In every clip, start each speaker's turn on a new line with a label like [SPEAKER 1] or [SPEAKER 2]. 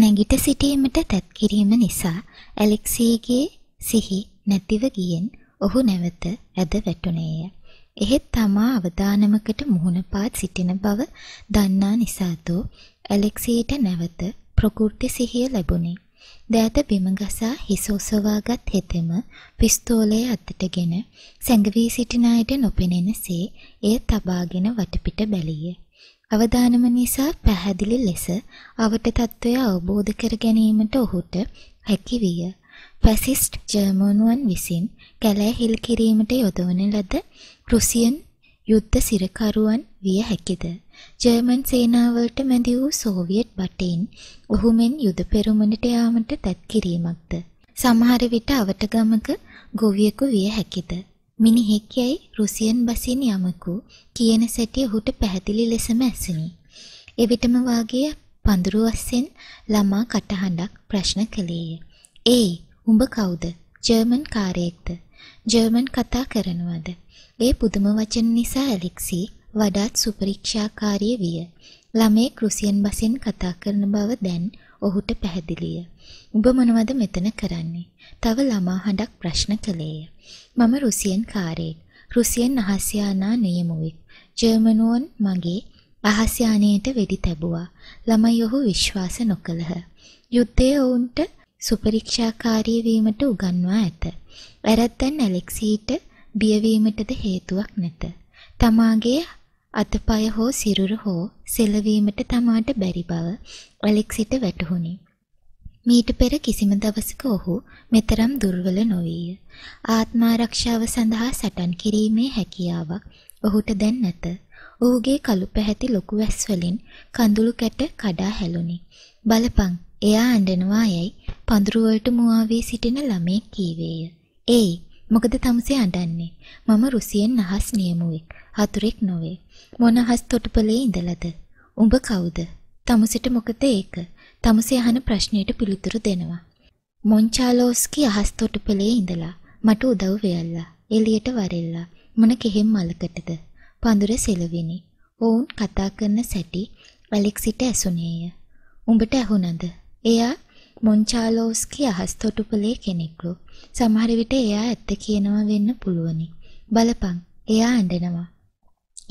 [SPEAKER 1] නැගිට සිටීමට තැත් කිරීම නිසා ඇලෙක්සීගේ සිහි නැතිව ගියෙන් ඔහු නැවත ඇද වැටුණේය. එහෙත් තමා අවදානමකට මුහුණ පාත් සිටින බව දන්නා නිසාද ඇලෙක්සීට නැවත ප්‍රකෘති සිහිය ලැබුණේ. දෑත බිම ගසා හිස ඔසවාගත් හෙතෙම පිස්තෝලය අතටගෙන සැඟවී සිටින අයට නොපෙනෙනසේ එය තබාගෙන වටපිට බැලීය. අවදානම නිසා පැහැදිලි ලෙස අවට තත්ත්වය අවබෝධ කර ගැනීමට ඔහුට හැකි විය. ෆැසිස්ට් ජර්මනුවන් විසින් කැලෑ හිල් කිරීමට යොදවන ලද රුසියන් යුද්ධ සිරකරුවන් විය හැකිද? ජර්මන් සේනාවලට මැදි වූ සෝවියට් බටේන් ඔහු මෙන් යුද පෙරමුණට යාමට තැත් කිරීමක්ද? සමහර විට අවට ගමක ගොවියෙකු විය හැකිද? මිනිහෙක් යයි රුසියන් බසින් යමකු කියන සැටි ඔහුට පැහැදිලි ලෙසම ඇසුණි. එවිටම වාගේ පඳුරු අස්සෙන් ළමා කටහඬක් ප්‍රශ්න කළේය. "ඒ, උඹ කවුද? ජර්මන් කාරයෙක්ද? ජර්මන් කතා කරනවද?" ඒ පුදුම වචන නිසා ඇලෙක්සි වඩාත් සුපරීක්ෂාකාරී විය. ළමෙක් රුසියන් බසින් කතා කරන බව දැන් ඔහුට පැහැදිලිය. "උඹ මොනවද මෙතන කරන්නේ?" තව ළමා හඬක් ප්‍රශ්න කළේය. "මම රුසියන් කාරයෙක්. රුසියන් අහස්යානා නියමුවෙක්. ජර්මනුවන් මගේ අහස්යානයට වෙඩි තැබුවා." ළමයි ඔහු විශ්වාස නොකළහ. යුද්ධයේ ඔවුන්ට සුපරීක්ෂාකාරී වීමට උගන්වා ඇත. වැරැද්දන් ඇලෙක්සීට බියවීමටද හේතුවක් නැත. තමාගේ අතපය හෝ සිරුර හෝ සෙලවීමට තමාට බැරි බව ඇලෙක්සිට වැටහුණි. මීට පෙර කිසිම දවසක ඔහු මෙතරම් දුර්වල නොවිය. ආත්මාරක්ෂාව සඳහා සටන් කිරීමේ හැකියාවක් ඔහුට දැන් නැත. ඔහුගේ කළු පැහැති ලොකු වැස් වලින් කඳුළු කැට කඩා හැලුණි. බලපං, එයා අඬනවා යයි පඳුරු වලට මුවා වී සිටින ළමෙක් කීවේය. "ඒයි, මොකද තමුසේ අඬන්නේ. මම රුසියෙන් නහස් නියමුවෙක්. හතුරෙක් නොවේ. මොනහස් තොටුපලේ ඉඳලද? උඹ කවුද? තමුසෙට මොකද ඒක? තමුසේ අහන ප්‍රශ්නයට පිළිතුරු දෙනවා. මොන්චාලෝස්කි අහස් තොටුපලේ ඉඳලා මට උදව් වෙයල්ලා. එළියට වරෙල්ලා. මොන කෙහෙම් මලකටද? පඳුර සෙලවිනි. ඔවුන් කතා කරන සැටි ඇලෙක්සිට ඇසුනේය. උඹට ඇහුණද? එයා මොන්චාලෝස්කි අහස් තොටුපලේ කෙනෙක්ලු. සමහර විට එයා ඇත්ත කියනවා වෙන්න පුළුවනි. බලපන්, එයා අඬනවා.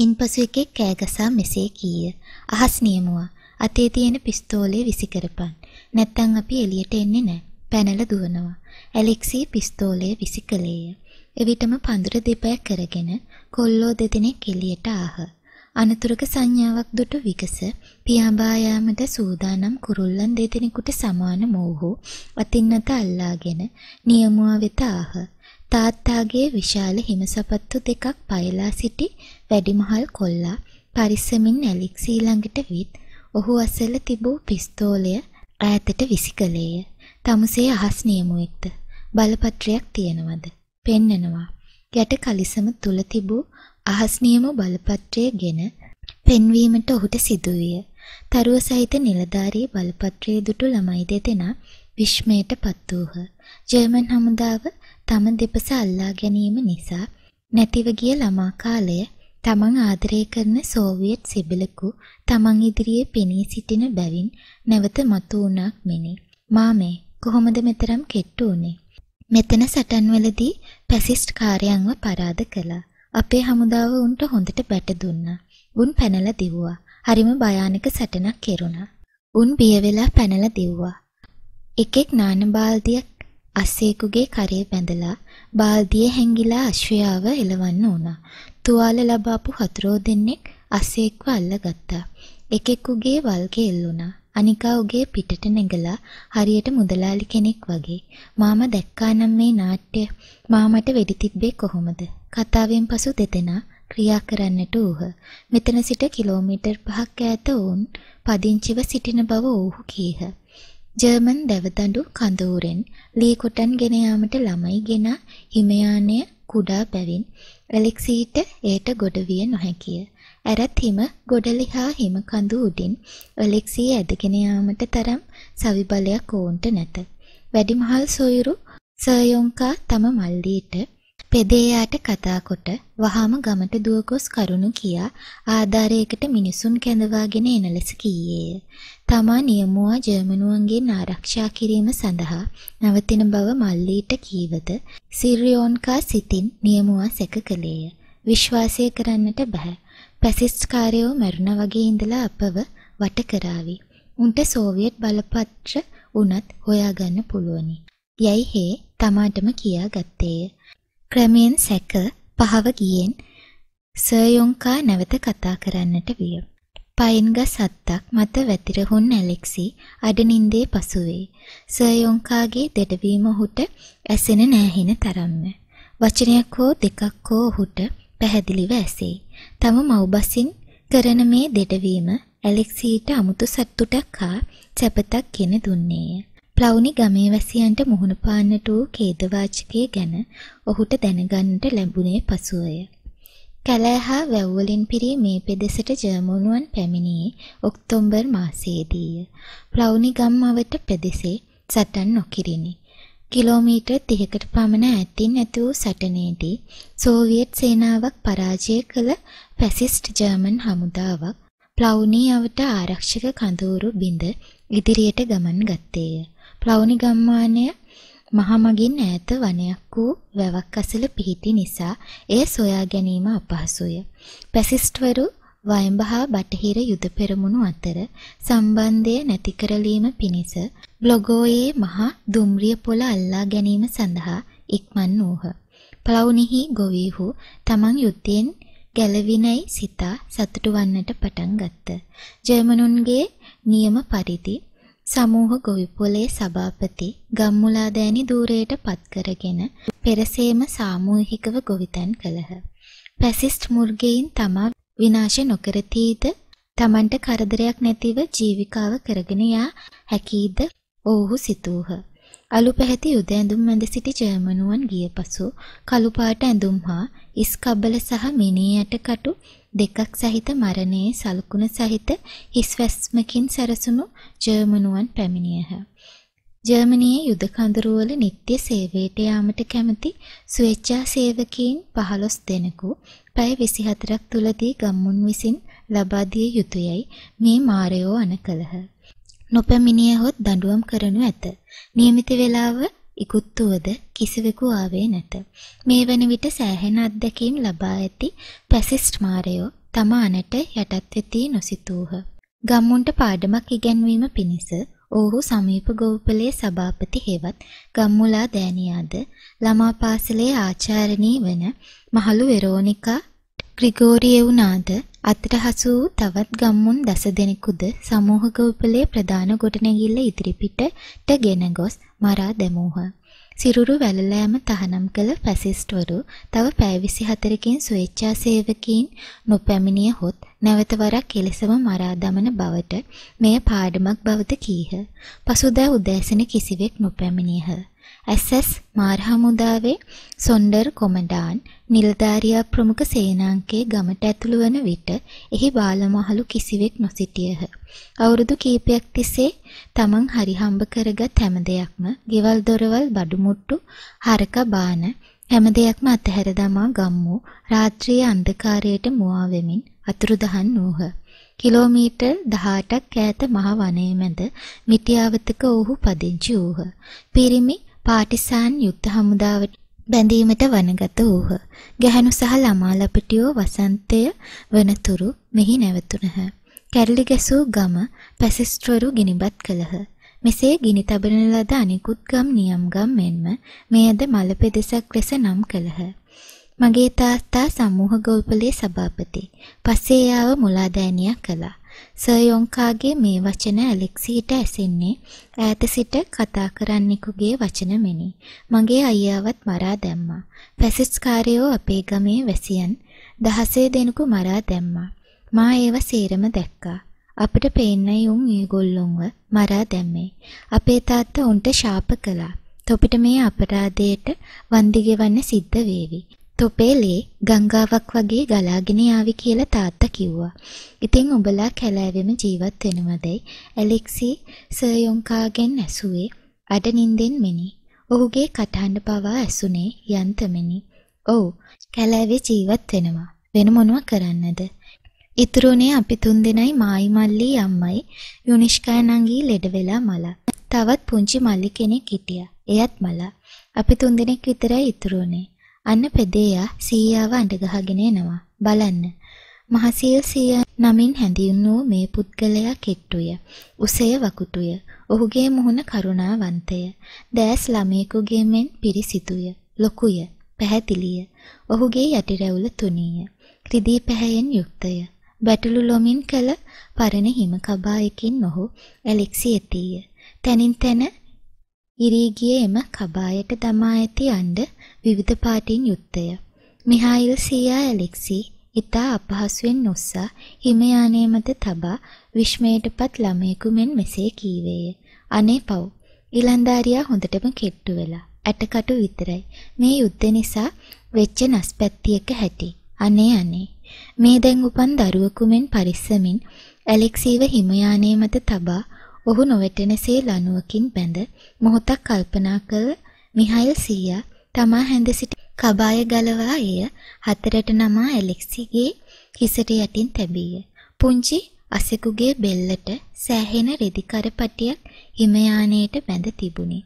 [SPEAKER 1] ඉන්පසු එකෙක් කෑගසා මෙසේ කීය. අහස් නියමුවා. අතේ තියෙන පිස්තෝලේ විසි කරපන්. නැත්තම් අපි එළියට එන්නේ නැහැ. පැනල දුවනවා. ඇලෙක්සී පිස්තෝලය විසි කළේය. එවිටම පඳුර දෙපය කරගෙන කොල්ලෝ දෙදෙනෙක් එළියට ආහ. අනතුරක සංඥාවක් දුටු විගස පියාඹා යාමට සූදානම් කුරුල්ලන් දෙදෙනෙකුට සමාන මෝහු අතින් අත අල්ලාගෙන නියමුවා වෙත ආහ තාත්තාගේ විශාල හිමසපත්තු දෙකක් පයලා සිටි වැඩිමහල් කොල්ලා පරිස්සමින් ඇලෙක්සී ළඟට විත් ඔහු අසල තිබූ පිස්තෝලය ඈතට විසිකලේය තමුසේ අහස් නියමුවෙක්ද බලපත්‍රයක් තියනවද පෙන්නනවා යට කලිසම තුල තිබූ අහස් නියම බලපත්‍රය ගෙන පෙන්වීමට ඔහුට සිදුවිය. තරුව සහිත නිලධාරී බලපත්‍රයේ දුටු ළමයි දෙදෙනා විශ්මයට පත් වූහ. ජර්මන් හමුදාව තම දෙපස අල්ලා ගැනීම නිසා නැතිව ගිය ළමා කාලය තමන් ආදරය කරන සෝවියට් සිබලකු තමන් ඉදිරියේ පෙනී සිටින බැවින් නැවත මතු වුණක් මෙනි. මාමේ කොහොමද මෙතරම් කෙට්ටු වුනේ? මෙතන සටන්වලදී පැසිස්ට් කාර්යයන්ව පරාද කළා. අපේ හමුදාව උන්ට හොඳට බැට දුන්නා. උන් පැනලා දිව්වා. හරිම භයානක සටනක් කෙරුණා. උන් බිය වෙලා පැනලා දිව්වා. එකෙක් නාන බාල්දියක් අස්සේකුගේ කරේ බැඳලා බාල්දියේ හැංගිලා අශ්වයාව එලවන්න උනා. තුවාල ලබාපු හතුරෝ දෙන්නෙක් අස්සේක්ව අල්ලගත්තා. එකෙකුගේ වල්ගේ එල්ලුණා. අනිකා උගේ පිටට නැගලා හරියට මුදලාලි කෙනෙක් වගේ. මාම දැක්කා නම් මේ නාට්‍ය මාමට වෙඩි තිබ්බේ කොහොමද? කතාවෙන් පසු දෙදෙනා ක්‍රියා කරන්නට වූහ. මෙතන සිට කිලෝමීටර් 5ක් ඈත වුන් පදිංචිව සිටින බව ඔවුහු කීහ. ජර්මන් දැවදඬු කඳවුරෙන් ලී කොටන් ගෙන යාමට ළමයි ගෙන හිමයානය කුඩා බැවින් ඇලෙක්සීට එයට ගොඩ විය නොහැකිය. ඇරත් හිම ගොඩලිහා හිම කඳු උඩින් ඇලෙක්සී ඇදගෙන යාමට තරම් සවිබලයක් ඔවුන්ට නැත. වැඩිමහල් සොයුරු සර්යොංකා තම මල්ලීට පෙදේයාට කතාකොට වහාම ගමට දුව ගොස් කරුණු කියා ආධාරයකට මිනිසුන් කැඳවාගෙන එන ලෙස කීයේය. තමා නියමුවා ජර්මනුවන්ගෙන් ආරක්ෂා කිරීම සඳහා නවතින බව මල්ලීට කීවද සිරියෝන්කා සිතින් නියමුවා සැක කළේය. විශ්වාසය කරන්නට බෑ. පැසිස්කාරයෝ මැරුණ වගේ ඉඳලා අපව වට කරાવી. උන්ට සෝවියට් බලපත්‍ර උනත් හොයාගන්න පුළුවනි. යයි හේ තමාටම කියා ගත්තේය. ක්‍රමෙන් සැක පහව ගියෙන් සර්යොංකා නැවත කතා කරන්නට විය. පයින් ගස් හත්තක් මත වැතිරහුන් ඇලෙක්සි අඩනින්දේ පසුවේ. සර්යොංකාගේ දෙඩවීම ඔහුට ඇසෙන නෑහෙන තරම්ය. වචනයක් හෝ දෙකක් හෝ ඔහුට පැහැදිලිව ඇසෙයි. තම මව්බසින් කරන මේ දෙඩවීම ඇලෙක්සීට අමුතු සතුටක් හා සැපතක් ගෙන දුන්නේය. ප්ලවුනි ගමේ වැසියන්ට මුහුණ පාන්නට වූ ඛේදවාචකයේ ගැන ඔහුට දැනගන්නට ලැබුණේ පසුවය. කැලෑ හා වැව්වලින් පිරී මේ පෙදෙසට ජර්මනුවන් පැමිණියේ ඔක්තෝබර් මාසයේදීය. ප්ලවුනි ගම් අවට පෙදෙසේ සටන් නොකිරිනි. කිලෝමීටර් 30කට පමණ ඈතින් ඇති වූ සටනේදී සෝවියට් සේනාවක් පරාජය කළ ෆැසිස්ට් ජර්මන් හමුදාවක් ප්ලවුනි අවට ආරක්ෂක කඳවුරු බිඳ ඉදිරියට ගමන් ගත්තේය. ප්ලවුනිගම්මානය මහමගින් ඈත වනයක් වූ වැවක් අසල පිහිටි නිසා එය සොයා ගැනීම අපහසුය. පැසිස්ට්වරු වයඹ හා බටහිර යුද පෙරමුණු අතර සම්බන්ධය නැති කරලීම පිණිස බ්ලොගෝයේ මහා දුම්රිය පොළ අල්ලා ගැනීම සඳහා ඉක්මන් වූහ. පලවුනිහි ගොවීහු තමන් යුද්ධයෙන් ගැලවිනයි සිතා සතුටු වන්නට පටන් ගත්ත. ජර්මනුන්ගේ නියම පරිදි සමූහ ගොවිපොලේ සභාපති ගම්මුලාදෑනි ධූරයට පත්කරගෙන පෙරසේම සාමූහිකව ගොවිතැන් කළහ. පැසිස්ට් මුර්ගයින් තමා විනාශ නොකරතීද තමන්ට කරදරයක් නැතිව ජීවිකාව කරගෙන යා හැකීද ඔවුහු සිතූහ. අලු පැහැති යුද ඇඳුම් ඇඳ සිටි ජර්මනුවන් ගිය පසු කළු පාට ඇඳුම් හා ඉස්කබ්බල සහ මිනී ඇටකටු දෙකක් සහිත මරණයේ සලකුණ සහිත හිස්වැස්මකින් සැරසුණු ජර්මනුවන් පැමිණියහ. ජර්මනියේ යුද කඳුරුවල නිත්‍ය සේවයට යාමට කැමති ස්වේච්ඡා සේවකයන් 15 දෙනෙකු පැය 24ක් තුලදී ගම්මුන් විසින් ලබා දිය යුතුයයි මේ මාරයෝ අණ කළහ. නොපැමිණියහොත් දඬුවම් කරනු ඇත. નિયમિત වේලාව ඉකුත් වූද කිසිවෙකු ආවේ නැත. මේ වන විට සෑහෙන අත්දැකීම් ලබා ඇති පැසිස්ට් මාරයෝ තමානට යටත් වෙති නොසිතූහ. ගම්මුන්ට පාඩමක් ඉගැන්වීම පිණිස ඔහු සමීප ගෝපලයේ සභාපති හේවත් ගම්මුලා දෑනියාද ළමා පාසලේ ආචාර්යනී වන මහලු වෙරෝනිකා ග්‍රිගෝරියෙවුනාද අතට හසු වූ තවත් ගම්මුන් දසදෙනෙකුද සමූහ ගෝපලයේ ප්‍රධාන ගොඩනැගිල්ල ඉදිරිපිටට ගෙන ගොස් මරා දැමූහ. සිරුරු වැළලෑම තහනම් කළ ෆැසිස්ට්වරු තව පැය 24කින් ස්වේච්ඡා සේවකීන් නොපැමිණිය හොත් නැවත වරක් එලෙසම මරා දමන බවට මෙය පාඩමක් බවද කීහ. පසුදා උදෑසන කිසිවෙක් නොපැමිණියහ. ඇසස් මාර හමුදාවේ සොන්ඩර් කොමඩාන් නිලධාරියා ප්‍රමුඛ සේනාංකයේ ගමට ඇතුළු වන විට එහි බාලමහලු කිසිවෙක් නොසිටියහ. අවුරුදු කීපයක් තිස්සේ තමන් හරි හම්බ කරගත් හැම දෙයක්ම ගෙවල් දොරවල් බඩු මුට්ටු හරක බාන හැම දෙයක්ම අතහැර දමා ගම් වූ රාත්‍රියේ අන්ධකාරයට මුවා වෙමින් අතුරුදහන් වූහ. කිලෝමීටර් 18ක් ඈත මහ වනයේ මැද මිටියාවතක ඔහු පදිංචි වූහ. පිරිමි පාටිසාන් යුද්ධ හමුදාවට බැඳීමට වනගත වූහ. ගැහැණු සහ ළමා ලපටියෝ වසන්තය වනතුරු මෙහි නැවතුණහ. කැරලි ගැසූ ගම පැසිස්ට්‍රරු ගිනිබත් කළහ. මෙසේ ගිනි තබන ලද අනිකුත් ගම් නියම් ගම් මෙන්ම මෙයද මල පෙදෙසක් ලෙස නම් කළහ. මගේ තාත්තා සමූහ ගොල්පලේ සභාපති. පස්සේ යාව මුලාදෑනියක් කළා. සර්යොන්කාගේ මේ වචන ඇලෙක්සීට ඇසෙන්නේ ඈත සිට කතා කරන්නෙකුගේ වචන මෙනි. මගේ අයියාවත් මරා දැම්මා. ෆැසිස්ට් කාරයෝ අපේ ගමේ වැසියන් දහසේ දෙනෙකු මරා දැම්මා. මා ඒව සේරම දැක්කා. අපිට පේන්නයි උන් ඒගොල්ලොන්ව මරා දැම්මේ. අපේ තාත්තා උන්ට ශාප කළා. තොපිට මේ අපරාධයට වන්දි ගෙවන්න සිද්ධ වේවි. තොපේලේ ගංගාවක් වගේ ගලාගෙන යාවි කියලා තාත්තා කිව්වා. ඉතින් උඹලා කැලෑවෙම ජීවත් වෙනවදයි ඇලෙක්සි සර්යොන්කාගෙන් ඇසුවේ අඩ නින්දෙන් මෙනි. ඔහුගේ කටහඬ පවා ඇසුනේ යන්තමෙනි. ඔව් කැලෑවේ ජීවත් වෙනවා. වෙන මොනවා කරන්නද? ඉතුරුනේ අපි තුන්දෙනයි මායි මල්ලි අම්මයි යුනිෂ්කා නංගී ලෙඩ වෙලා මලා. තවත් පුංචි මල්ලි කෙනෙක් හිටියා. එයත් මලා. අපි තුන්දෙනෙක් විතරයි ඉතුරුනේ. අන්න පෙදේයා සීයාව අඬගහගෙන එනවා. බලන්න. මහසීල් සීයා නමින් හැඳින්වූ මේ පුද්ගලයා කෙට්ටුය. උසය වකුතුය. ඔහුගේ මුහුණ කරුණාවන්තය. දෑස් ළමයෙකුගේ මෙන් පිරිසිදුය. ලොකුය. පැහැදිලිය. ඔහුගේ යටිරැවුල තුනීය. රිදී පැහැයෙන් යුක්තය. බැටළු ලොමින් කළ පරණ හිම කබායකින් ඔහු ඇලෙක්සි ඇතීය. තනින් තන ඉරී ගිය එම කබායට දමා ඇති අණ්ඩ විවිධ පාටින් යුක්තය. මිහායිල් සීයා ඇලෙක්සි ඉතා අපහසුවෙන් නොස්සා හිම යානයේ මත තබා විශ්මයටපත් ළමයෙකු මෙන් මෙසේ කීවේය. අනේ පව්. ඊලන්දාරියා හොඳටම කෙට්ටු වෙලා. ඇටකටු විතරයි. මේ යුද්ධ නිසා වෙච්ච නස්පැත්තියක හැටි. අනේ අනේ. මේ දැන් උපන් දරුවෙකු මෙන් පරිස්සමින් ඇලෙක්සීව හිම යානයේ මත තබා ඔහු නොවැටෙන සේ ලනුවකින් බැඳ මොහොතක් කල්පනා කළ මිහායිල් සීයා තමා හැඳ සිටි කබාය ගලවා එය හතරට නමා ඇලෙක්සිගේ හිසට යටින් තැබීය. පුංචි අසෙකුගේ බෙල්ලට සෑහෙන රෙදි කරපටියක් හිමයානයට බැඳ තිබුණි.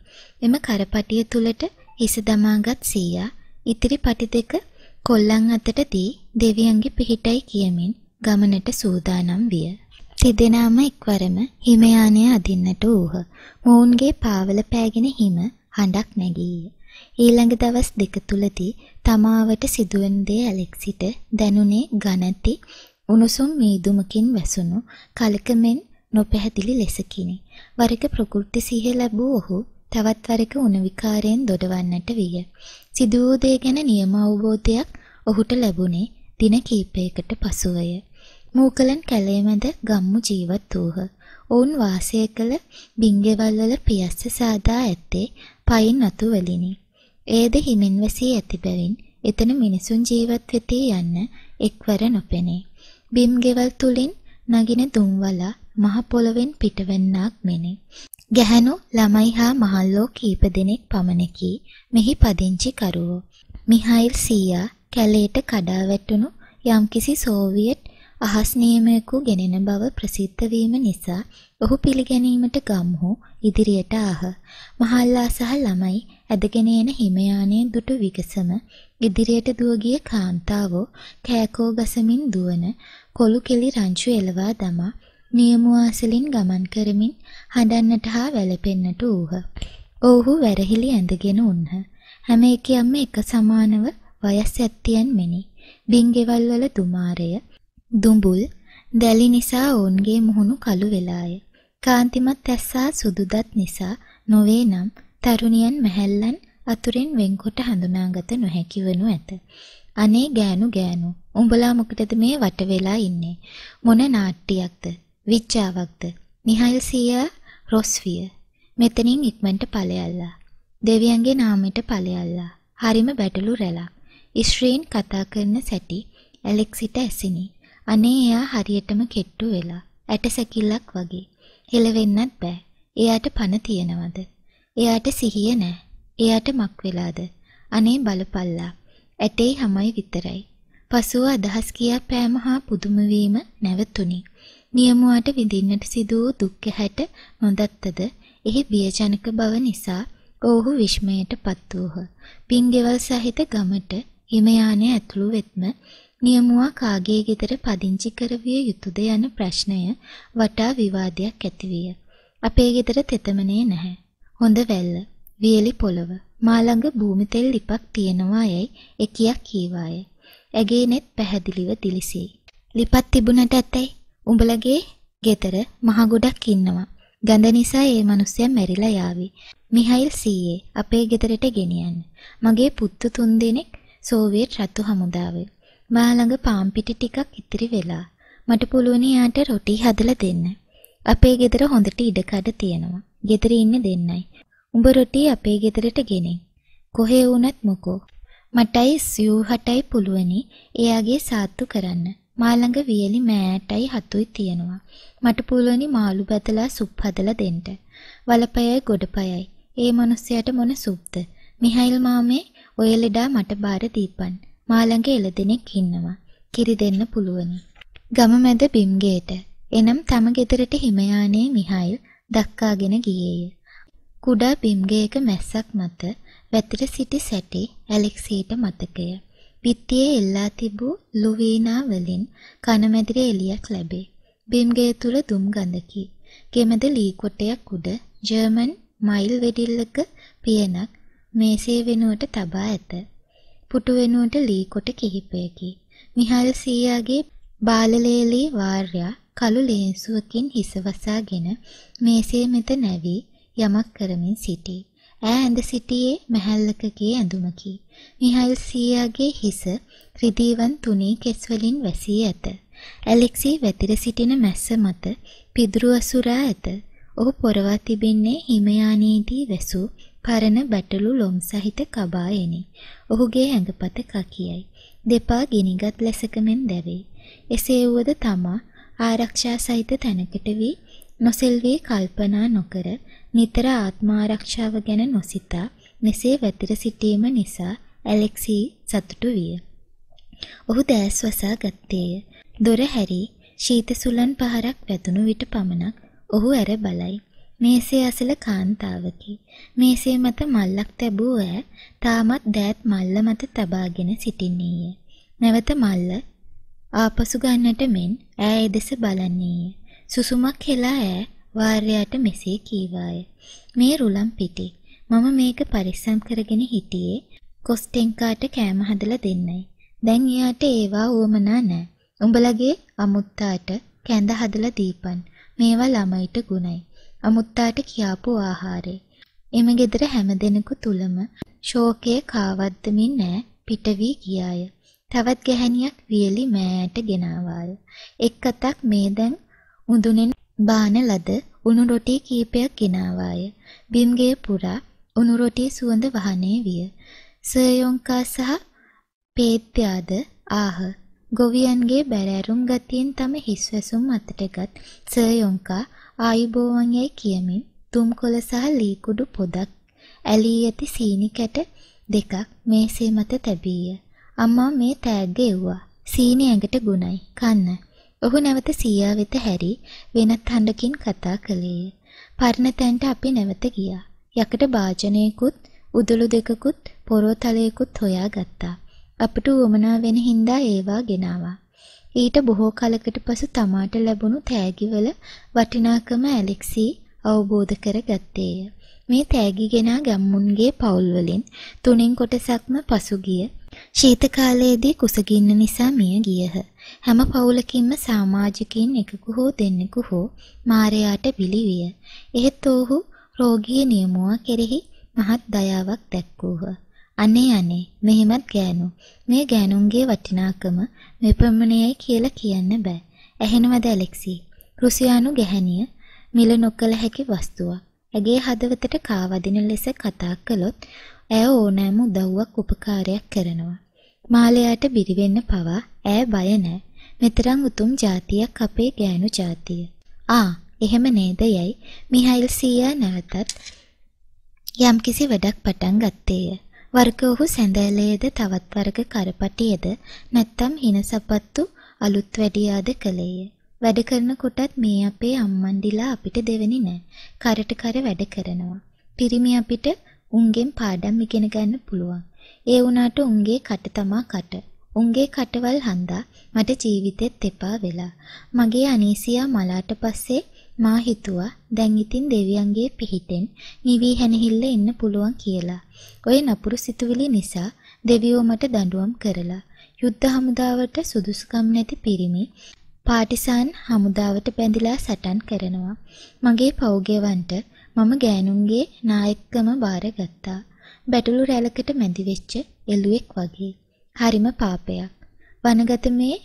[SPEAKER 1] එම කරපටිය තුලට හිස දමාගත් සීයා ඉතිරි පටි දෙක කොල්ලන් අතට දී දෙවියන්ගේ පිහිටයි කියමින් ගමනට සූදානම් විය. තිදෙනාම එක්වරම හිමයානය අදින්නට වූහ. මොවුන්ගේ පාවල පෑගෙන හිම හඬක් නැගීය. ඊළඟ දවස් දෙක තුලදී තමාවට සිදුවන දේ ඇලෙක්සිට දැනුනේ ඝනති උණුසුම් මීදුමකින් වැසුණු කලකමෙන් නොපැහැදිලි ලෙසකිනි. වරක ප්‍රකෘති සිහිය ලැබූ ඔහු තවත් වරක උණ විකාරයෙන් දොඩවන්නට විය. සිදු වූ දේ ගැන නියම අවබෝධයක් ඔහුට ලැබුණේ දින කිහිපයකට පසුවය. මූකලන් කැලේ මැද ගම්මු ජීවත් වූහ. ඔවුන් වාසය කළ බිංගෙවල්වල පියස්ස සාදා ඇත්තේ පයින් අතු වලිනි. ඒද හිමෙන් වැසී ඇති බැවින් එතන මිනිසුන් ජීවත් වෙති යන්න එක්වර නොපෙනේ. බිම්ගෙවල් තුලින් නගින දුම්වලා මහ පොළවෙන් පිටවෙන්නක් මෙනි. ගැහැණු ළමයි හා මහල්ලෝ කීප දෙනෙක් පමණකි මෙහි පදිංචි කරවෝ. මිහායිල් සීයා කැලේට කඩා වැටුණු යම්කිසි සෝවියට් අහස් නියමයකු ගෙනෙන බව ප්‍රසිද්ධ වීම නිසා ඔහු පිළිගැනීමට ගම්හු ඉදිරියට ආහ. මහල්ලා සහ ළමයි ඇදගෙන එන හිමයානයේ දුටු විගසම ඉදිරියට දුව ගිය කාන්තාවෝ කෑකෝ ගසමින් දුවන කොළු කෙලි රංචු එලවා දමා නියමුවාසලින් ගමන් කරමින් හඬන්නට හා වැළපෙන්නට ඌහ. ඔවුහු වැරහිලි ඇඳගෙන උන්හ. හැම එකියම්ම එක සමානව වයස් ඇත්තියන් මෙනි. බින්ගෙවල් වල දුමාරය දුඹුල් දැලි නිසා ඔවුන්ගේ මුහුණු කළු වෙලාය. කාන්තිමත් ඇස්සා සුදුදත් නිසා නොවේ නම් තරුණියන් මැහැල්ලන් අතුරෙන් වෙන්කොට හඳුනාගත නොහැකි වනු ඇත. අනේ ගෑනු ගෑනු උඹලා මොකටද මේ වට වෙලා ඉන්නේ මොන නාට්‍යයක්ද විචාවක්ද නිහල් සීයා රොස්විය මෙතනින් ඉක්මනට ඵලයල්ලා දෙවියන්ගේ නාමයට ඵලයල්ලා හරිම බැටළු රැලක් ඉස්රේන් කතා කරන සැටි ඇලෙක්සිට ඇසිනි අනේ එයා හරියටම කෙට්ටු වෙලා ඇටසැකිල්ලක් වගේ. හෙලවෙන්නත් බෑ. එයාට පණ තියනවද? එයාට සිහිය නෑ. එයාට මක් වෙලාද? අනේ බලපල්ලා. ඇටේ හැමයි විතරයි. පසුව අදහස් කියා පෑම හා පුදුම වීම නැවතුණි. නියමුවාට විඳින්නට සිදු වූ දුක් හැට නොදත්තද එහි බියජනක බව නිසා ඔවුහු විශ්මයට පත් වූහ. පින්ගෙවල් සහිත ගමට හිමයානය ඇතුළු වෙත්ම නියමුවා කාගේ ගෙදර පදිංචි කරවිය යුතුද යන ප්‍රශ්නය වටා විවාදයක් ඇතිවිය. අපේ ගෙදර තෙතමනේ නැහැ. හොඳ වැල්ල, වියලි පොළව, මාළඟ භූමි තෙල් ලිපක් තියෙනවා යයි එකියක් කීවාය. ඇගේනෙත් පැහැදිලිව දිලිසෙයි. ලිපත් තිබුණට ඇතැයි උඹලගේ ගෙදර මහ ගොඩක් ඉන්නවා. ගඳ නිසා ඒ මිනිස්සයා මැරිලා යාවි. මිහායිල් සීයේ අපේ ගෙදරට ගෙනියන්න. මගේ පුත්තු තුන් දෙනෙක් සෝවියට් රතු හමුදාවේ. මා ළඟ පාන් පිටි ටිකක් ඉතිරි වෙලා. මට පුළුවන් එයාට රොටි හදලා දෙන්න. අපේ ගෙදර හොඳට ඉඩ කඩ තියෙනවා. ගෙදර ඉන්න දෙන්නයි. උඹ රොටි අපේ ගෙදරට ගෙනෙන්. කොහේ වුණත් මොකෝ. මටයි සියුහටයි පුළුවනි එයාගේ සාත්තු කරන්න. මා ළඟ වියලි මෑටයි හතුයි තියෙනවා. මට පුළුවනි මාළු බතලා සුප් හදලා දෙන්න. වලපයයි ගොඩපයයි. ඒ මිනිස්සයාට මොන සුප්ද? මිහායිල් මාමේ ඔය ලෙඩා මට බාර දීපන්. මා ළඟ එළදෙනෙක් ඉන්නවා. කිරි දෙන්න පුළුවනි. ගම මැද බිම් ගේට එනම් තම ගෙදරට හිම යානයේ මිහායිල් දක්කාගෙන ගියේය. කුඩා බිම් ගේක මැස්සක් මත වැතිර සිටි සැටි ඇලෙක්සීට මතකය. පිත්තියේ එල්ලා තිබූ ලුවීනා වලින් කනමැදිරි එළියක් ලැබේ. බිම්ගේ තුල දුම් ගඳකි. ගෙමද ලී කොටයක් උඩ ජර්මන් මයිල් වෙඩිල්ලක පියනක් මේසේ වෙනුවට තබා ඇත. පුටු වෙනුවට ලී කොට කිහිපයකි. නිහල් සීයාගේ බාලලේලී වාර්යා කළු ලේන්සුවකින් හිස වසාගෙන මේසේ මෙත නැවී යමක් කරමින් සිටී. ඈ ඇඳ සිටියේ මැහැල්ලකගේ ඇඳුමකි. නිහල් සීයාගේ හිස රිදීවන් තුනේ කෙස් වලින් වැසී ඇත. ඇලෙක්සි වැතිර සිටින මැස්ස මත පිදුරු අසුරා ඇත. ඔහු පොරවා තිබෙන්නේ හිමයානයේදී වැසූ පරණ බැටළු ලොම් සහිත කබා එනි. ඔහුගේ ඇඟපත කකියයි. දෙපා ගිනිගත් ලෙසකමෙන් දැවේ. එසේ වුවද තමා ආරක්ෂා සහිත තැනකට වී නොසෙල්වී කල්පනා නොකර නිතර ආත්මාරක්ෂාව ගැන නොසිතා මෙසේ වැතිර සිටීම නිසා ඇලෙක්සි සතුටු විය. ඔහු දැස් වසා ගත්තේය. දොර හැරී ශීත සුලන් පහරක් වැතුණු විට පමණක් ඔහු ඇර බලයි. මේසේ ඇසල කාන්තාවකි. මේසේ මත මල්ලක් තැබූ ඈ තාමත් දෑත් මල්ල මත තබාගෙන සිටින්නේය. නැවත මල්ල ආපසු ගන්නට මෙන් ඈ දෙස බලන්නේය. සුසුමක් හෙලා ඈ වාර්යාට මෙසේ කීවාය. මේ රුලම් පිටි. මම මේක පරිස්සම් කරගෙන හිටියේ කොස්ටෙන්කාට කෑම හදලා දෙන්නයි. දැන් එයාට ඒවා වුවමනා නැහැ. උඹලගේ අමුත්තාට කැඳ හදලා දීපන්. මේවා ළමයිට ගුණයි. අමුත්තාට කියාපු ආහාරේ. එම ගෙදර හැම දෙනෙකු තුලම ශෝකය කාවද්දමින් නෑ පිටවී ගියාය. තවත් ගැහැණියක් වියලි මෑයට ගෙනාවාය. එක් අතක් මේ දැන් උඳුනෙන් බාන ලද උණු රොටි කීපයක් ගෙනාවාය. බිම්ගේ පුරා උණු රොටි සුවඳ වහනේ විය. සයොංකා සහ පේත්‍යාද ආහ ගොවියන්ගේ බැරෑරුම් ගතියෙන් තම හිස්වැසුම් අතටගත් සයොංකා ආයුබෝවන් යයි කියමින් තුම්කොළ සහ ලී කුඩු පොදක් ඇලී ඇති සීනි කැට දෙකක් මේසේ මත තැබීය. අම්මා මේ තෑග්ග එව්වා. සීනි ඇඟට ගුණයි. කන්න. ඔහු නැවත සීයා වෙත හැරි වෙනත් හඬකින් කතා කළේය. පරණ තැන්ට අපි නැවත ගියා. යකට භාජනයකුත් උදළු දෙකකුත් පොරෝතලයකුත් හොයාගත්තා. අපට උවමනා වෙන හින්දා ඒවා ගෙනාවා. ඊට බොහෝ කලකට පසු තමාට ලැබුණු තෑගිවල වටිනාකම ඇලෙක්සි අවබෝධ කරගත්තේය. මේ තෑගි ගෙනා ගම්මුන්ගේ පවුල් වලින් තුනෙන් කොටසක්ම පසුගිය ශීත කාලයේදී කුසගින්න නිසා මිය ගියහ. හැම පවුලකින්ම සමාජිකින් එකකු හෝ දෙන්නෙකු හෝ මාරයාට බිලි විය. එහෙත් ඔහු රෝගී නියමුවා කෙරෙහි මහත් දයාවක් දැක්වූහ. අනේ අනේ මෙහෙමත් ගෑනු මේ ගෑනුන්ගේ වටිනාකම මෙපමණයයි කියලා කියන්න බෑ. ඇහෙනවද ඇලෙක්සි? රුසියානු ගැහණිය මිල නොකළ හැකි වස්තුවක්. ඇගේ හදවතට කාවදින ලෙස කතා කළොත් ඇය ඕනෑම උදව්වක් උපකාරයක් කරනවා. මාලයාට බිරි වෙන්න පවා ඈ බය නැහැ. මෙතරම් උතුම් જાතියක් අපේ ගෑනු જાතිය. ආ, එහෙම නේද යයි මිහායිල් සීයා නැවතත් යම්කිසි වැඩක් පටන් ගත්තේය. වර්ග ඔහු සැඳැලයේද තවත් වර්ග කරපටියද නැත්තම් හින සපත්තු අලුත් වැඩියාද කළේය. වැඩ කරන කොටත් මේ අපේ අම්මන්ඩිලා අපිට දෙවෙනි නෑ. කරට කර වැඩ කරනවා. පිරිමි අපිට උන්ගෙන් පාඩම් ඉගෙන ගන්න පුළුවන්. ඒ වුණාට උන්ගේ කට තමා කට. උන්ගේ කටවල් හන්දා මට ජීවිතෙත් එපා වෙලා. මගේ අනීසියා මලාට පස්සේ මා හිතුවා දැන් ඉතින් දෙවියන්ගේ පිහිටෙන් නිවි හැනහිල්ල එන්න පුළුවන් කියලා. ඔය නපුරු සිතුවිලි නිසා දෙවියෝ මට දඬුවම් කරලා යුද්ධ හමුදාවට සුදුසුකම් නැති පිරිමි පාටිසාන් හමුදාවට බැඳිලා සටන් කරනවා. මගේ පව්ගෙවන්ට මම ගෑනුන්ගේ නායකකම බාරගත්තා. බැටළු රැලකට මැදි වෙච්ච එළුවෙක් වගේ. හරිම පාපයක්. වනගත මේ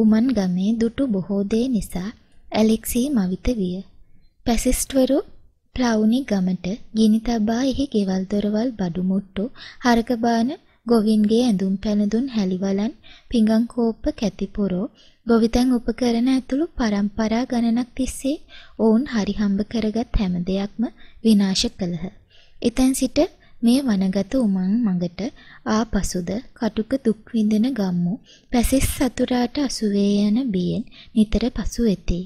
[SPEAKER 1] උමන් ගමේ දුටු බොහෝ දේ නිසා ඇලෙක්සී මවිත විය. පැසිස්ට්වරු ප්ලවුනි ගමට ගිනි තබා එහි ගෙවල් දොරවල් බඩු මුට්ටු හරකබාන ගොවින්ගේ ඇඳුම් පැළඳුන් හැලිවලන් පිඟන් කෝප්ප කැතිපොරෝ ගොවිතැන් උපකරණ ඇතුළු පරම්පරා ගණනක් තිස්සේ ඔවුන් හරි හම්බ කරගත් හැම දෙයක්ම විනාශ කළහ. එතැන් සිට මේ වනගත උමං මඟට ආපසුද කටුක දුක් විඳින ගම්මු පැසිස් සතුරාට අසුවේ යන බියෙන් නිතර පසු වෙති.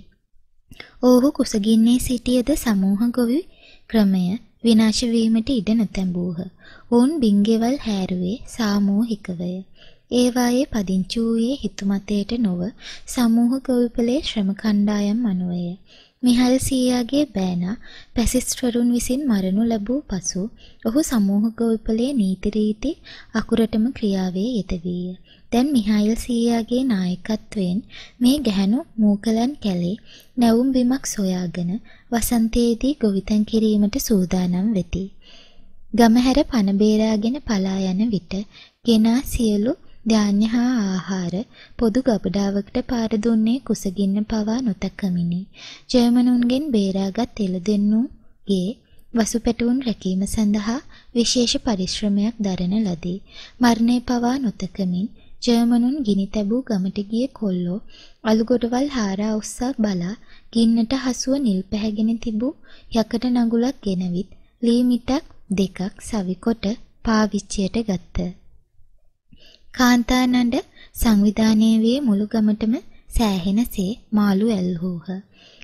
[SPEAKER 1] ඔහු කුසගින්නේ සිටියද සමූහ ගොවි ක්‍රමය විනාශ වීමට ඉඩ නොතැඹූහ. ඔවුන් බින්ගෙවල් හැරුවේ සාමූහිකවය. ඒවායේ පදිංචි වූයේ හිතුමතයට නොව සමූහ ගොවිපලේ ශ්‍රම කණ්ඩායම් අනුවය. මිහල් සීයාගේ බෑනා පැසිස්ට්වරුන් විසින් මරණු ලැබූ පසු ඔහු සමූහක උපලේ නීති රීති අකුරටම ක්‍රියාවේ යෙදවීය. දැන් මිහායිල් සීයාගේ නායකත්වයෙන් මේ ගැහැණු මූකලන් කැලේ නැවුම් බිමක් සොයාගෙන වසන්තයේදී ගොවිතැන් කිරීමට සූදානම් වෙති. ගමහැර පන බේරාගෙන පලා යන විට ගෙනා සියලු ධාන්‍ය හා ආහාර පොදු ගබඩාවකට පාර දුන්නේ කුසගින්න පවා නොතකමිනි. ජර්මනුන්ගෙන් බේරාගත් එළදෙන්නුගේ වසුපැටවුන් රැකීම සඳහා විශේෂ පරිශ්‍රමයක් දරන ලදී. මරණය පවා නොතකමින් ජර්මනුන් ගිනි තැබූ ගමට ගිය කොල්ලෝ අලුගොඩවල් හාරා ඔස්සා බලා ගින්නට හසුව නිල් පැහැගෙන තිබූ යකට නගුලක් ගෙනවිත් ලී මිටක් දෙකක් සවිකොට පාවිච්චියට ගත්තා. කාන්තානඬ සංවිධානයේ වේ මුළු ගමටම සෑහෙනසේ මාළු ඇල්හූහ.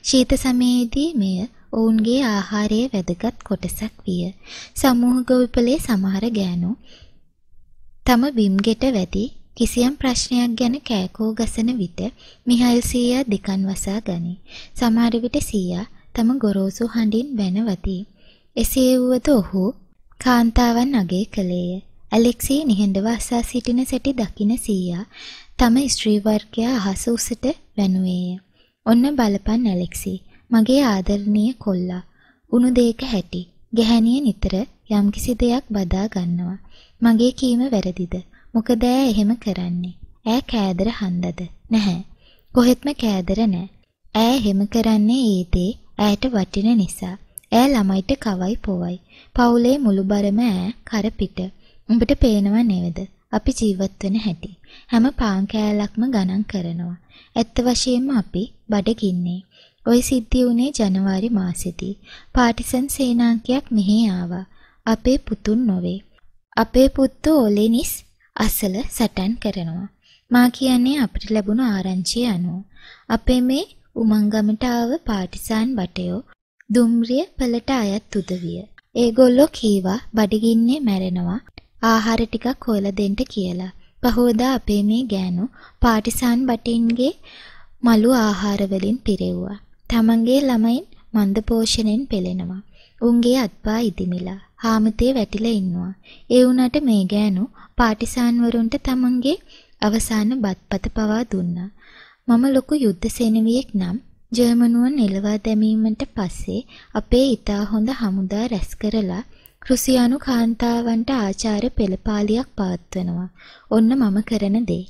[SPEAKER 1] ශීත සමයේදී මෙය ඔවුන්ගේ ආහාරයේ වැදගත් කොටසක් විය. සමූහ ගොවිපලේ සමහර ගෑනු තම බිම්ගෙට වැඩි කිසියම් ප්‍රශ්නයක් ගැන කෑකෝ ගසන විට මිහාල් සීයා දෙකන් වසා ගනී. සමහර විට සීයා තම ගොරෝසු හඬින් බැනවති. එසේ වුවද ඔහු කාන්තාවන් අගය කළේය. ඇලෙක්සී නිහඬව අසා සිටින සැටි දකින සීයා තම ස්ත්‍රී වර්ගයා අහස උසට වැනුවේය. ඔන්න බලපන් ඇලෙක්සී. මගේ ආදරණීය කොල්ලා. උණු දෙයක හැටි. ගැහණිය නිතර යම්කිසි දෙයක් බදා ගන්නවා. මගේ කීම වැරදිද? මොකද ඈ එහෙම කරන්නේ? ඈ කෑදර හන්දද? නැහැ. කොහෙත්ම කෑදර නැහැ. ඈ එහෙම කරන්නේ ඒ දේ ඈට වටින නිසා. ඈ ළමයිට කවයි පොවයි. පවුලේ මුළු බරම ඈ කරපිට. උඹට පේනව නේද? අපි ජීවත් වෙන හැටි. හැම පාන් කෑල්ලක්ම ගණන් කරනවා. ඇත්ත වශයෙන්ම අපි බඩගින්නේ. ওই සිද්ධිය උනේ ජනවාරි මාසෙදී. පාටිසන් සේනාංකයක් මෙහි ආවා. අපේ පුතුන් නොවේ. අපේ පුත්තු ඔලෙනිස් අසල සටන් කරනවා. මා කියන්නේ අපිට ලැබුණු ආරංචිය අනුව. අපේ මේ උමංගමට ආව පාටිසාන් බටයෝ දුම්රිය පළට අයත් උදවිය. ඒගොල්ලෝ කීවා බඩගින්නේ මැරෙනවා ආහාර ටිකක් හොයලා දෙන්න කියලා. පහෝදා අපේ මේ ගෑනු පාටිසාන් බටින්ගේ මලු ආහාර වලින් පිරෙව්වා. තමන්ගේ ළමයින් මන්ද පෝෂණයෙන් පෙළෙනවා. උන්ගේ අත්පා ඉදිමිලා හාමතේ වැටිලා ඉන්නවා. ඒ වුණාට මේ ගෑනු පාටිසාන් වරුන්ට තමන්ගේ අවසාන බත්පත පවා දුන්නා. මම ලොකු යුද්ධ සේනාවියෙක් නම් ජර්මනුවන් එළවා දැමීමට පස්සේ අපේ ඊට හොඳ හමුදා රැස් කරලා රුසියානු කාන්තාවන්ට ආචාර පෙළපාලියක් පවත්වනවා. ඔන්න මම කරන දේ.